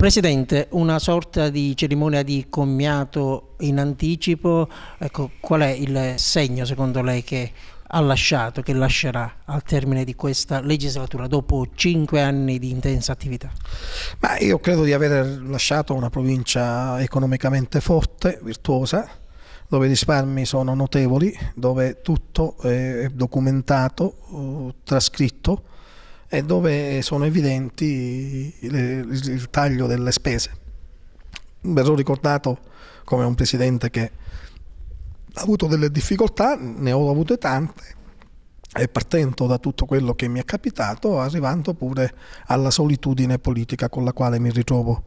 Presidente, una sorta di cerimonia di commiato in anticipo, ecco, qual è il segno secondo lei che ha lasciato, che lascerà al termine di questa legislatura dopo cinque anni di intensa attività? Ma io credo di aver lasciato una provincia economicamente forte, virtuosa, dove i risparmi sono notevoli, dove tutto è documentato, eh, trascritto, e dove sono evidenti il, il taglio delle spese. Verrò ricordato come un presidente che ha avuto delle difficoltà, ne ho avute tante, e partendo da tutto quello che mi è capitato, arrivando pure alla solitudine politica con la quale mi ritrovo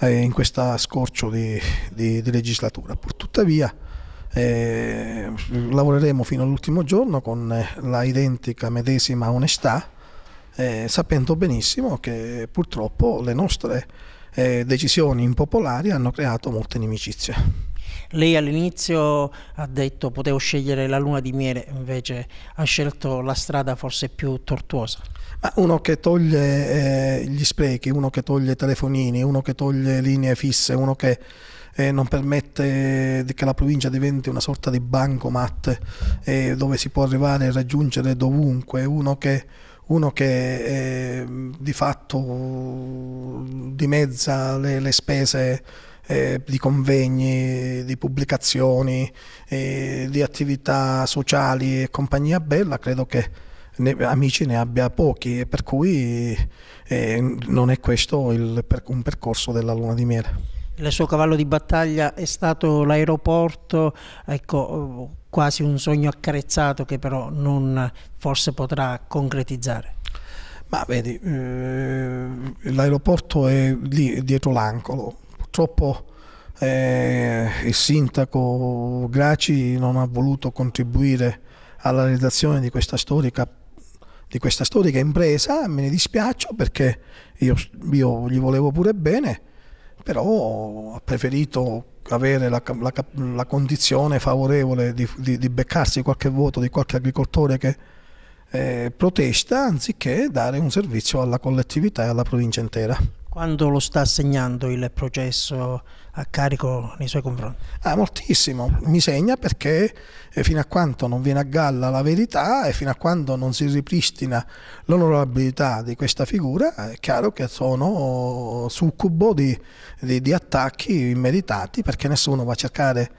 eh, in questo scorcio di, di, di legislatura. Tuttavia, eh, lavoreremo fino all'ultimo giorno con la identica medesima onestà eh, sapendo benissimo che purtroppo le nostre eh, decisioni impopolari hanno creato molte inimicizie. Lei all'inizio ha detto potevo scegliere la luna di miele, invece ha scelto la strada forse più tortuosa. Ma uno che toglie eh, gli sprechi, uno che toglie telefonini, uno che toglie linee fisse, uno che eh, non permette che la provincia diventi una sorta di bancomat eh, dove si può arrivare e raggiungere dovunque, uno che uno che eh, di fatto dimezza le, le spese eh, di convegni, di pubblicazioni, eh, di attività sociali e compagnia bella, credo che ne, amici ne abbia pochi e per cui eh, non è questo il, un percorso della luna di miele. Il suo cavallo di battaglia è stato l'aeroporto, ecco, quasi un sogno accarezzato che però non forse potrà concretizzare? Ma vedi, eh, l'aeroporto è lì dietro l'ancolo, purtroppo eh, il sindaco Graci non ha voluto contribuire alla realizzazione di questa storica di questa storica impresa, me ne dispiaccio perché io, io, gli volevo pure bene, però ha preferito avere la, la, la condizione favorevole di, di, di, beccarsi qualche voto di qualche agricoltore che eh, protesta anziché dare un servizio alla collettività e alla provincia intera. Quando lo sta segnando il processo a carico nei suoi confronti? Ah, moltissimo, mi segna perché eh, fino a quando non viene a galla la verità e fino a quando non si ripristina l'onorabilità di questa figura, è chiaro che sono succubo di, di, di attacchi immeritati perché nessuno va a cercare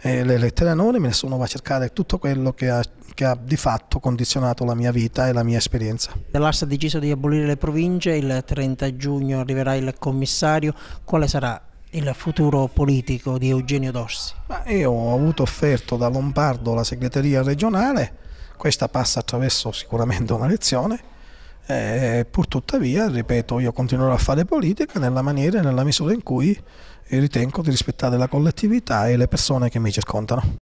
eh, le lettere anonime, nessuno va a cercare tutto quello che ha, che ha, di fatto condizionato la mia vita e la mia esperienza. Dall'Arsa ha deciso di abolire le province, il 30 giugno arriverà il commissario, quale sarà il futuro politico di Eugenio Dorsi? Ma io ho avuto offerto da Lombardo la segreteria regionale, questa passa attraverso sicuramente una lezione, eh, pur ripeto, io continuerò a fare politica nella maniera e nella misura in cui ritengo di rispettare la collettività e le persone che mi circondano.